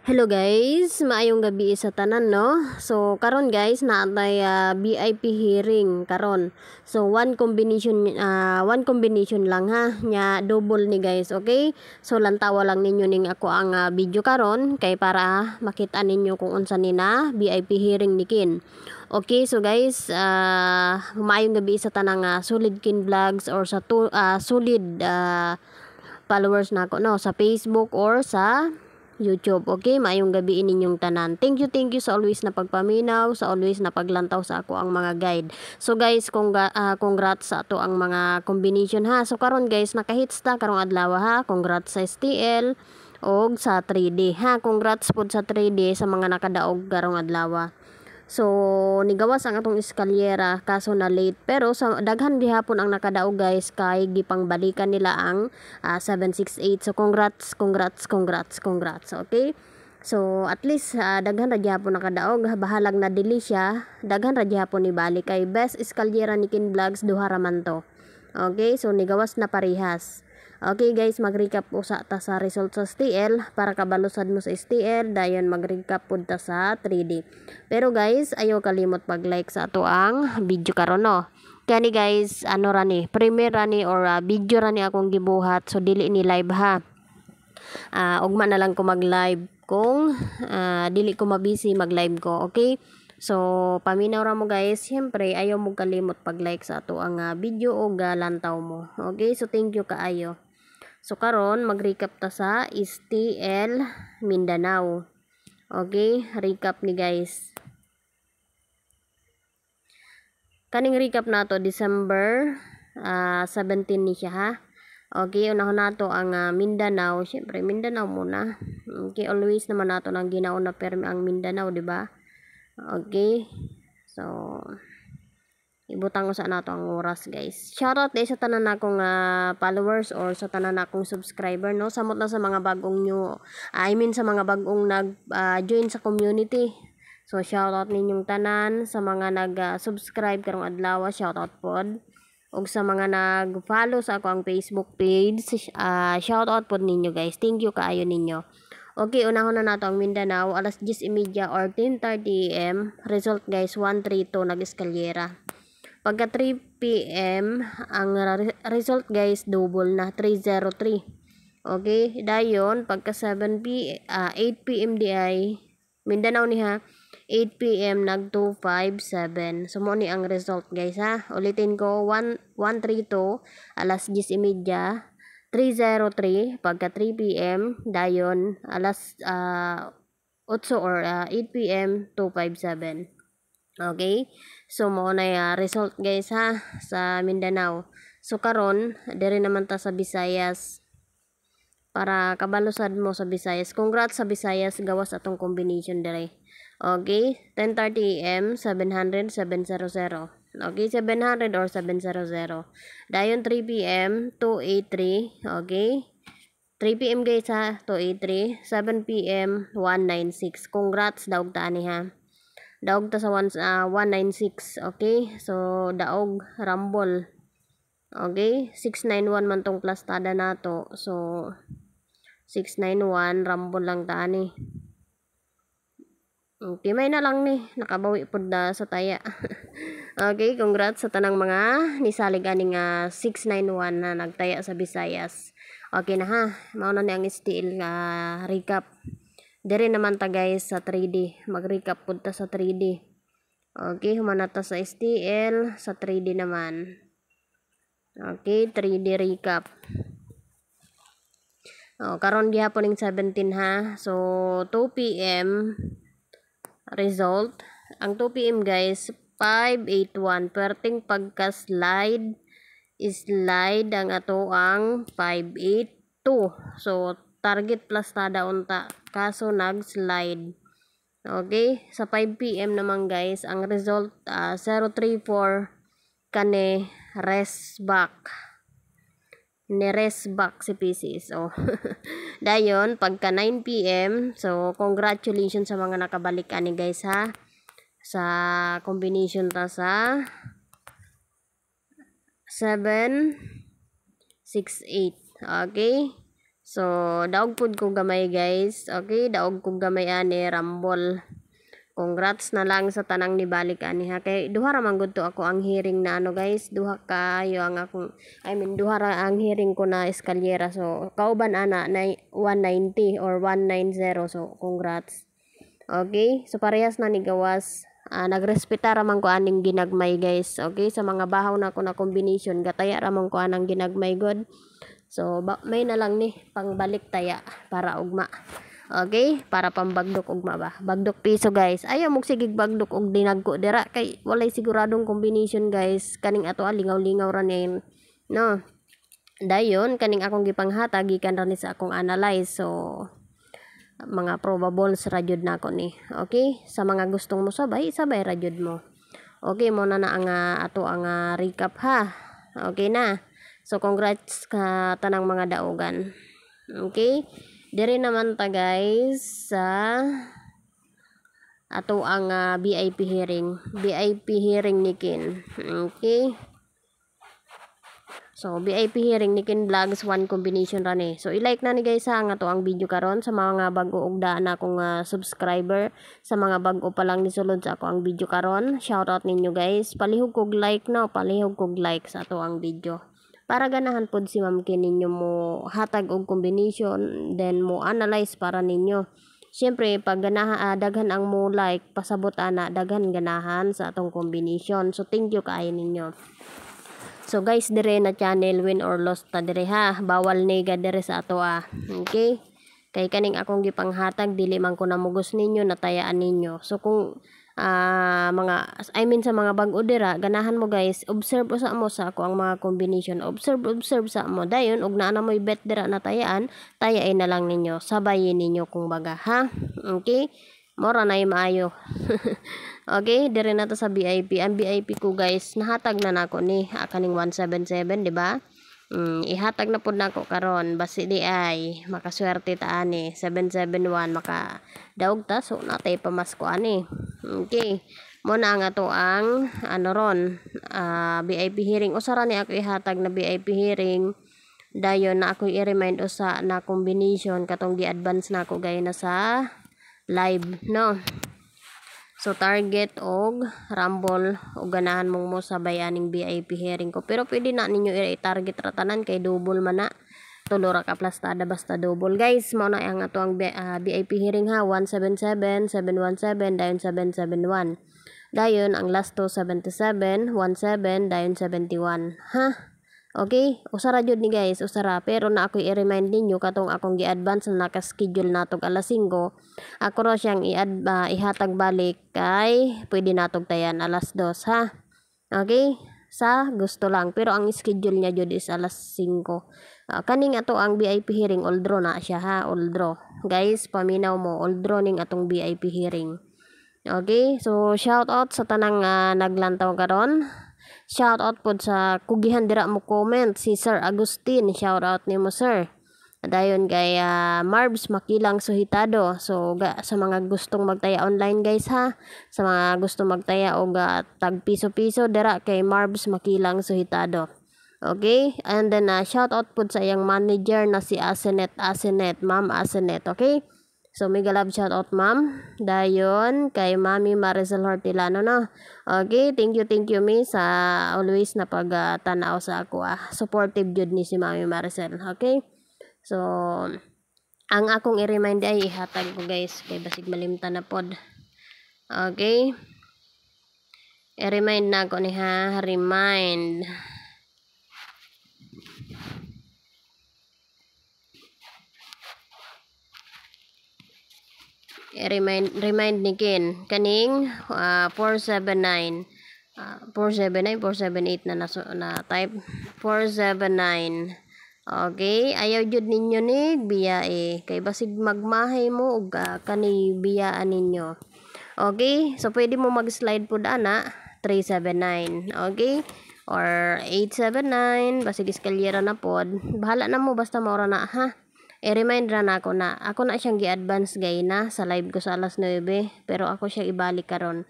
Hello guys, maayong gabi sa tanan no. So karon guys naatay uh, ah, VIP hearing karon. So one combination uh, one combination lang ha nya double ni guys, okay? So lantawa lang ninyo ning ako ang uh, video karon kay para makita ninyo kung unsa ni na VIP hearing ni nikin. Okay, so guys, uh, maayong gabi sa tanang uh, solid kin vlogs or sa uh, solid uh, followers nako na no sa Facebook or sa YouTube. Okay, maayong gabi ininyong tanan. Thank you, thank you sa always na pagpaminaw, sa always na paglantaw sa ako ang mga guide. So guys, kung uh, ah, congrats sa ato ang mga combination ha. So karon guys, nakahits ta karong adlaw ha. Congrats sa STL og sa 3D ha. Congrats pod sa 3D sa mga nakadaog karong adlaw. So nigawas ang atong eskalyera kaso na late pero sa daghan gihapon ang nakadaog guys kay gipangbalikan nila ang uh, ah, 768. So congrats, congrats, congrats, congrats. Okay? So at least uh, daghan ra po nakadaog bahalag na dili Daghan ra po ni balik kay best eskalyera ni Kin Vlogs Duharamanto. Okay? So nigawas na parihas. Okay guys, mag-recap po sa, ta sa result sa STL para kabalusan mo sa STL dayon mag-recap po ta sa 3D. Pero guys, ayo kalimot mag-like sa ato ang video karon no. Kani guys, ano rani, premier rani or uh, video rani akong gibuhat so dili ni live ha. Uh, ugma na lang ko mag-live kung uh, dili ko mabisi mag-live ko, okay? So, paminaw ra mo guys. Siyempre, ayaw mo kalimot pag-like sa ato ang uh, video o galantaw mo. Okay? So, thank you kaayo. So karon mag-recap ta sa STL Mindanao. Okay, recap ni guys. Kaning recap nato December uh, ah, 17 ni siya ha. Okay, unahon nato ang uh, Mindanao. Syempre Mindanao muna. Okay, always naman nato nang ginauna permi ang Mindanao, di ba? Okay. So ibutang sa nato ano ang oras guys shoutout day sa tanan nakong uh, ah, followers or sa tanan nakong subscriber no samot na sa mga bagong new ah, I mean sa mga bagong nag uh, join sa community so shoutout ninyong tanan sa mga nag uh, subscribe karong adlaw shoutout pod ug sa mga nag-follow sa ako ang Facebook page uh, shoutout pod ninyo guys thank you kaayo ninyo Okay, unahon na nato ang Mindanao, alas 10.30 or 10.30 a.m. Result guys, 132 nag-eskalera. Pagka 3 p.m., ang result guys, double na, 303. Okay, dayon, pagka 7 p.m., uh, 8 p.m. di ay, Mindanao niya, 8 p.m. nag 257. Sumo ni ang result guys ha. Ulitin ko, 1, 132, alas 10.30, 303, pagka 3 p.m. dayon, alas uh, ah, 8 or uh, 8 p.m. 257. Okay? So mo na ya result guys ha sa Mindanao. So karon dere naman ta sa Visayas para kabalusad mo sa Visayas. Congrats sa Visayas gawas atong combination dere. Okay, 10:30 AM 700 700. Okay, 700 or 700. Dayon 3 PM 283. Okay. 3 PM guys ha, 283. 7 PM 196. Congrats daog ta ani ha daog ta sa one, uh, ah, 196 okay so daog rambol okay 691 man tong plastada nato so 691 rambol lang tani okay may na lang ni nakabawi pud da sa taya okay congrats sa tanang mga nisalig ani nga 691 na nagtaya sa Visayas okay na ha mao na ni ang steel uh, recap Dire naman ta guys sa 3D. Mag-recap punta sa 3D. Okay, humana ta sa STL sa 3D naman. Okay, 3D recap. Oh, karon gihapon ning 17 ha. So 2 PM result. Ang 2 PM guys 581 perting pagka slide slide ang ato ang 582. So target plastada unta kaso nag-slide. Okay, sa 5 PM naman guys, ang result uh, ah, 034 kane rest back. Ni rest back si pieces. So, dayon pagka 9 PM, so congratulations sa mga nakabalik ani guys ha sa combination ta sa 7 6 8. Okay? So, daog pud ko gamay guys. Okay, daog ko gamay ani rambol. Congrats na lang sa tanang nibalik ani ha. Kay duha ra man to ako ang hearing na ano guys, duha kayo ang akong I mean duha ra ang hearing ko na eskalyera. So, kauban ana na 190 or 190. So, congrats. Okay, so parehas na ni gawas uh, ah, nagrespeta ramang ko aning ginagmay guys okay sa mga bahaw na ko na combination gataya ramang ko anang ginagmay god So, may na lang ni pangbalik taya para ugma. Okay? Para pambagdok ugma ba? Bagdok piso guys. Ayaw mo sigig bagdok og dinagko dira kay walay siguradong combination guys. Kaning ato ah, lingaw-lingaw ra nin. No. Dayon kaning akong gipanghata gikan ra sa akong analyze. So mga probables ra jud nako ni. Okay? Sa mga gustong mo sabay, sabay ra jud mo. Okay muna na na ang ah, ato ang ah, recap ha. Okay na. So congrats ka tanang mga daogan. Okay? Dire naman ta guys sa ato ang uh, ah, VIP hearing. VIP hearing ni Kin. Okay? So, VIP hearing ni Kin Vlogs, 1 combination ra ni. So, i-like na ni guys ha, nga to ang video karon sa mga bago og daan akong uh, subscriber, sa mga bago pa lang nisulod sa ako ang video karon. Shout out ninyo guys. Palihog kog like na, palihog kog like sa to ang video para ganahan pod si ma'am kininyo mo hatag og combination then mo analyze para ninyo syempre pag ganahan, uh, ah, daghan ang mo like, pasabot ana, ah, daghan ganahan sa atong combination. So, thank you kaayo ninyo. So, guys, dire na channel, win or loss ta dire ha. Bawal nega dire sa ato ah. Okay? Kay kaning akong gipanghatag, dili man ko namugos ninyo, natayaan ninyo. So, kung uh, mga I mean sa mga bag-o ganahan mo guys observe usa mo sa ako ang mga combination observe observe sa mo dayon og naa na moy bet dira na tayaan tayain na lang ninyo sabayin ninyo kung baga ha okay mora na maayo okay dire na to sa VIP ang VIP ko guys nahatag na nako ni ah, kaning 177 di ba Mm, ihatag na pud nako karon basi di ay makaswerte ta ani 771 maka daog ta so natay pamasko ani. Okay. Mo na nga to ang ano ron uh, ah, VIP hearing usara ni ako ihatag na VIP hearing dayon na ako i-remind usa na combination katong gi-advance na ako gay na sa live no. So, target og rumble o ganahan mong mo sabay aning VIP hearing ko. Pero pwede na ninyo i-target ratanan kay double man na. Tulo ra ka plastada basta double. Guys, mao na ang ato ang uh, ah, VIP hearing ha. 177, 717, dayon 771. Dayon, ang last to 77, 17, dayon 71. Ha? Okay? Usara jud ni guys, usara. Pero na ako i-remind ninyo katong akong gi-advance na naka-schedule natog alas 5. Ako ro siyang i-ad uh, ihatag balik kay pwede natog tayan alas 2 ha. Okay? Sa gusto lang. Pero ang schedule niya jud is alas 5. Uh, ah, kaning ato ang VIP hearing old draw na siya ha, old draw. Guys, paminaw mo oldro ning atong VIP hearing. Okay? So shout out sa tanang uh, naglantaw karon. Shout out po sa kugihan dira mo comment si Sir Agustin. Shout out nimo sir. Dayon kay uh, Marbs Makilang Suhitado. So ga, sa mga gustong magtaya online guys ha. Sa mga gustong magtaya og uh, tag piso-piso dira kay Marbs Makilang Suhitado. Okay? And then, uh, ah, shout out po sa iyang manager na si Asenet Asenet, Ma'am Asenet, okay? So, mega love shout ma'am. Dayon, kay Mami Marisol Hortilano, no? Okay, thank you, thank you, mi, sa ah, always na pagtanaw uh, sa ako, ah. Supportive jud ni si Mami Marisol, okay? So, ang akong i-remind ay ihatag ko, guys, kay basig malimta na pod. Okay? I-remind na ako ni ha, remind. remind remind ni Ken kaning uh, 479 uh, 479 478 na naso, na type 479 okay ayaw jud ninyo ni biyae kay basig magmahay mo og uh, ah, kani biyaan ninyo okay so pwede mo mag slide pud ana ah, 379 okay or 879 basig iskalyera na pod bahala na mo basta maura na ha i-remind eh, ra na ako na ako na siyang gi-advance gay na sa live ko sa alas 9 pero ako siya ibalik karon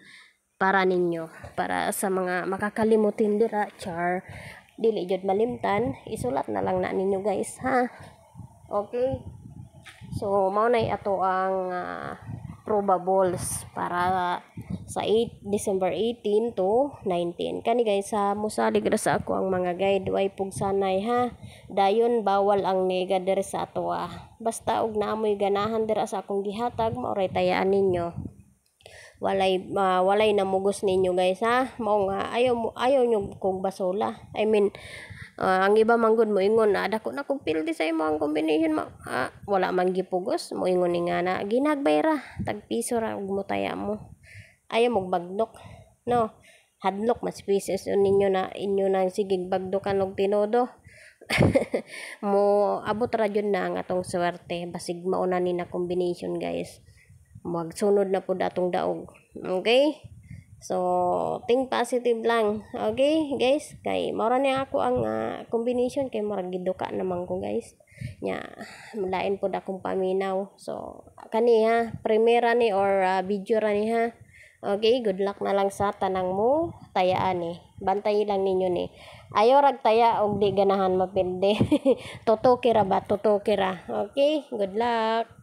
para ninyo para sa mga makakalimutin dira char dili jud malimtan isulat na lang na ninyo guys ha okay so mao nay ato ang uh, probables para sa 8, December 18 to 19. Kani guys, sa musalig ra sa ako ang mga guide way pug sanay ha. Dayon bawal ang nega dere sa ato ah. Basta og naamoy ganahan dere sa akong gihatag maoray tayaan ninyo. Walay uh, walay namugos ninyo guys ha. Mao nga ayaw mo ayaw nyo kog basola. I mean Uh, ang iba manggod mo ingon na ah, dako na kog pildi sa imo ang combination mo. Ah, wala man gipugos mo ingon ni nga na ginagbayra tag piso ra ug mutaya mo. Ayo mo bagdok. No. Hadlok mas pieces ninyo na inyo na sige bagdokan og tinodo. mo abot ra jud na ang atong swerte basig mauna na ni na combination guys magsunod na pud atong daog okay So, think positive lang. Okay, guys? Kay, mora niya ako ang uh, combination. Kay, mora giduka naman ko, guys. Nya, lain po da kong paminaw. So, kani ha, primera ni or uh, video ra ni ha. Okay, good luck na lang sa tanang mo, tayaan ni. Eh. Bantay lang ninyo ni. Eh. Ayaw rag taya og di ganahan mapilde. totoo ba, totoo Okay, good luck.